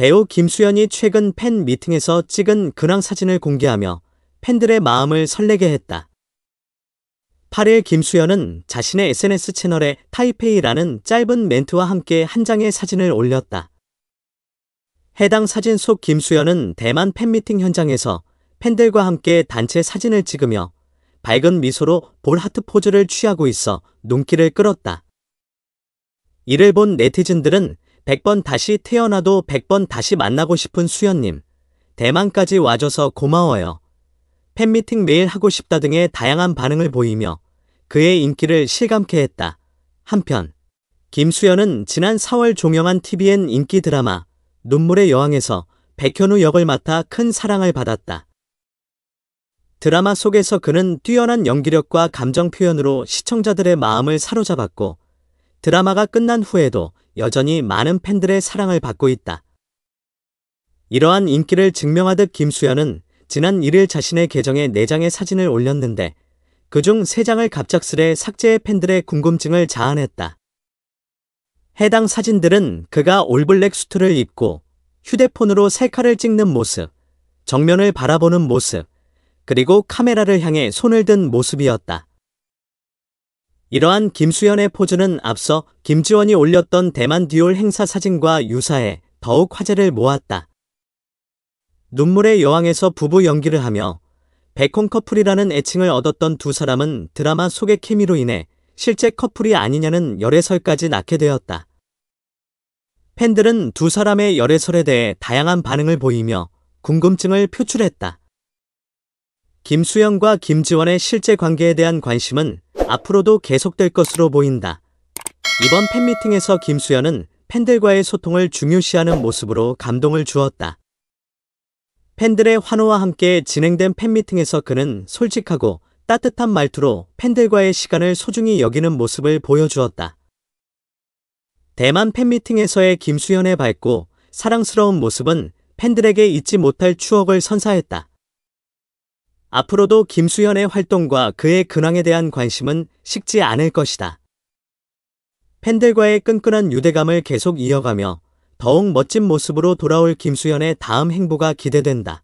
배우 김수현이 최근 팬 미팅에서 찍은 근황 사진을 공개하며 팬들의 마음을 설레게 했다. 8일 김수현은 자신의 SNS 채널에 타이페이라는 짧은 멘트와 함께 한 장의 사진을 올렸다. 해당 사진 속 김수현은 대만 팬미팅 현장에서 팬들과 함께 단체 사진을 찍으며 밝은 미소로 볼 하트 포즈를 취하고 있어 눈길을 끌었다. 이를 본 네티즌들은 100번 다시 태어나도 100번 다시 만나고 싶은 수연님. 대만까지 와줘서 고마워요. 팬미팅 매일 하고 싶다 등의 다양한 반응을 보이며 그의 인기를 실감케 했다. 한편 김수연은 지난 4월 종영한 TVN 인기 드라마 눈물의 여왕에서 백현우 역을 맡아 큰 사랑을 받았다. 드라마 속에서 그는 뛰어난 연기력과 감정 표현으로 시청자들의 마음을 사로잡았고 드라마가 끝난 후에도 여전히 많은 팬들의 사랑을 받고 있다. 이러한 인기를 증명하듯 김수현은 지난 1일 자신의 계정에 4장의 사진을 올렸는데 그 중 3장을 갑작스레 삭제해 팬들의 궁금증을 자아냈다. 해당 사진들은 그가 올블랙 수트를 입고 휴대폰으로 셀카를 찍는 모습, 정면을 바라보는 모습, 그리고 카메라를 향해 손을 든 모습이었다. 이러한 김수현의 포즈는 앞서 김지원이 올렸던 대만 듀얼 행사 사진과 유사해 더욱 화제를 모았다. 눈물의 여왕에서 부부 연기를 하며 백혼 커플이라는 애칭을 얻었던 두 사람은 드라마 속의 케미로 인해 실제 커플이 아니냐는 열애설까지 낳게 되었다. 팬들은 두 사람의 열애설에 대해 다양한 반응을 보이며 궁금증을 표출했다. 김수현과 김지원의 실제 관계에 대한 관심은 앞으로도 계속될 것으로 보인다. 이번 팬미팅에서 김수현은 팬들과의 소통을 중요시하는 모습으로 감동을 주었다. 팬들의 환호와 함께 진행된 팬미팅에서 그는 솔직하고 따뜻한 말투로 팬들과의 시간을 소중히 여기는 모습을 보여주었다. 대만 팬미팅에서의 김수현의 밝고 사랑스러운 모습은 팬들에게 잊지 못할 추억을 선사했다. 앞으로도 김수현의 활동과 그의 근황에 대한 관심은 식지 않을 것이다. 팬들과의 끈끈한 유대감을 계속 이어가며 더욱 멋진 모습으로 돌아올 김수현의 다음 행보가 기대된다.